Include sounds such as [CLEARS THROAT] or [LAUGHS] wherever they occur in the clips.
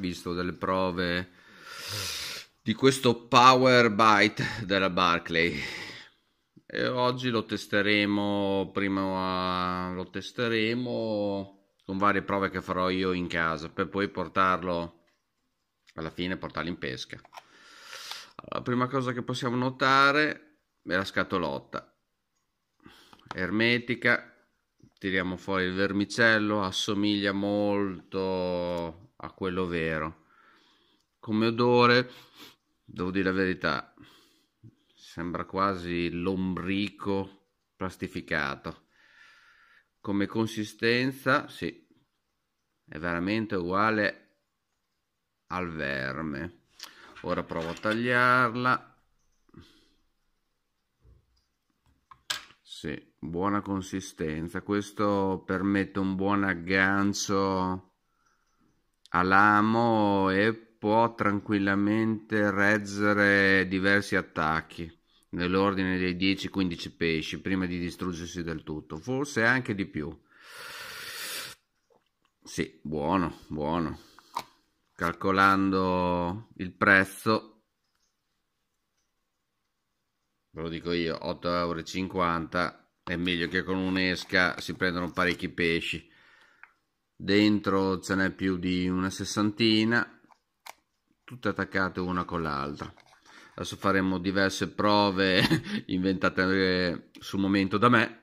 visto delle prove di questo power bite della Barclay e oggi lo testeremo prima lo testeremo con varie prove che farò io in casa per poi portarlo alla fine portarlo in pesca la prima cosa che possiamo notare è la scatolotta ermetica tiriamo fuori il vermicello assomiglia molto a quello vero. Come odore, devo dire la verità, sembra quasi lombrico plastificato. Come consistenza, sì, è veramente uguale al verme. Ora provo a tagliarla. Sì, buona consistenza. Questo permette un buon aggancio Alamo e può tranquillamente reggere diversi attacchi nell'ordine dei 10-15 pesci prima di distruggersi del tutto, forse anche di più. Sì, buono, buono. Calcolando il prezzo, ve lo dico io, 8,50 euro, è meglio che con un'esca si prendano parecchi pesci dentro ce n'è più di una sessantina tutte attaccate una con l'altra adesso faremo diverse prove [LAUGHS] inventate sul momento da me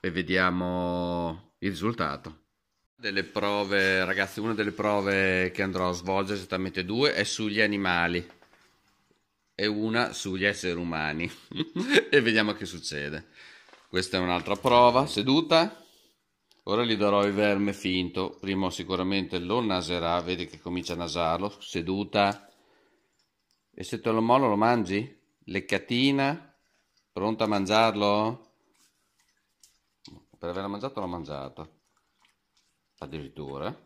e vediamo il risultato delle prove ragazzi una delle prove che andrò a svolgere esattamente due è sugli animali e una sugli esseri umani [LAUGHS] e vediamo che succede questa è un'altra prova seduta Ora gli darò il verme finto, prima sicuramente lo naserà, vedi che comincia a nasarlo, seduta. E se te lo mollo lo mangi? Leccatina? Pronta a mangiarlo? Per averlo mangiato l'ho mangiato. Addirittura.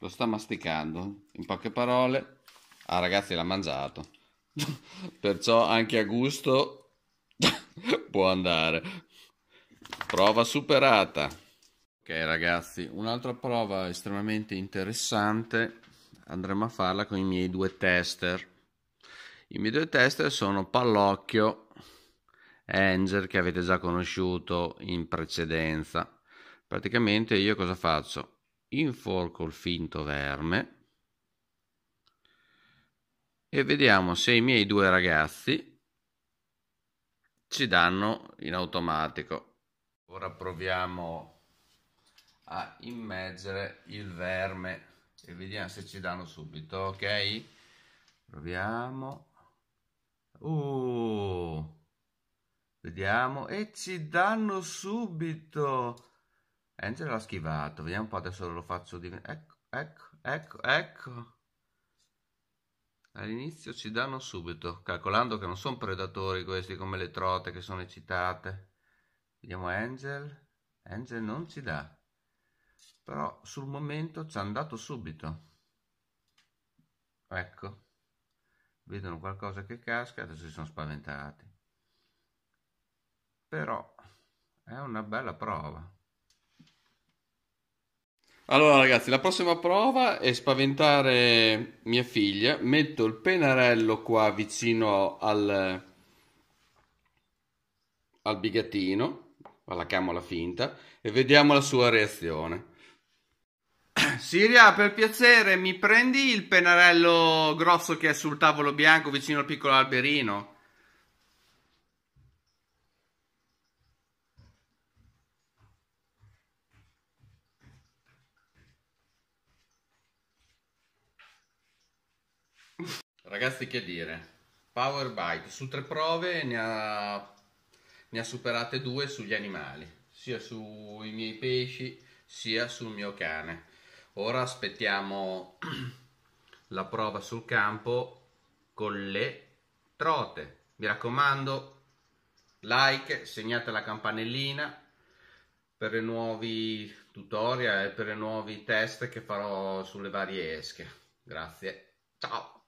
Lo sta masticando. In poche parole, ah ragazzi l'ha mangiato. [LAUGHS] Perciò anche a gusto [LAUGHS] può andare. Prova superata. Ok ragazzi, un'altra prova estremamente interessante andremo a farla con i miei due tester. I miei due tester sono Pallocchio e Enger che avete già conosciuto in precedenza. Praticamente io cosa faccio? Inforco il finto verme e vediamo se i miei due ragazzi ci danno in automatico. Ora proviamo a immergere il verme e vediamo se ci danno subito, ok? Proviamo. Uh, vediamo e ci danno subito. Angela l'ha schivato, vediamo un po' adesso lo faccio diventare. Ecco, ecco, ecco, ecco. All'inizio ci danno subito, calcolando che non sono predatori questi come le trote che sono eccitate. Vediamo Angel. Angel non ci dà. Però sul momento ci hanno dato subito. Ecco. Vedono qualcosa che casca, adesso si sono spaventati. Però è una bella prova. Allora ragazzi, la prossima prova è spaventare mia figlia. Metto il pennarello qua vicino al, al bigatino alla finta e vediamo la sua reazione. [CLEARS THROAT] Siria, per piacere, mi prendi il pennarello grosso che è sul tavolo bianco vicino al piccolo alberino? Ragazzi, che dire? Power bite su tre prove ne ha ne ha superate due sugli animali, sia sui miei pesci sia sul mio cane. Ora aspettiamo [CLEARS THROAT] la prova sul campo con le trote. Mi raccomando, like, segnate la campanellina per i nuovi tutorial e per i nuovi test che farò sulle varie esche. Grazie, ciao!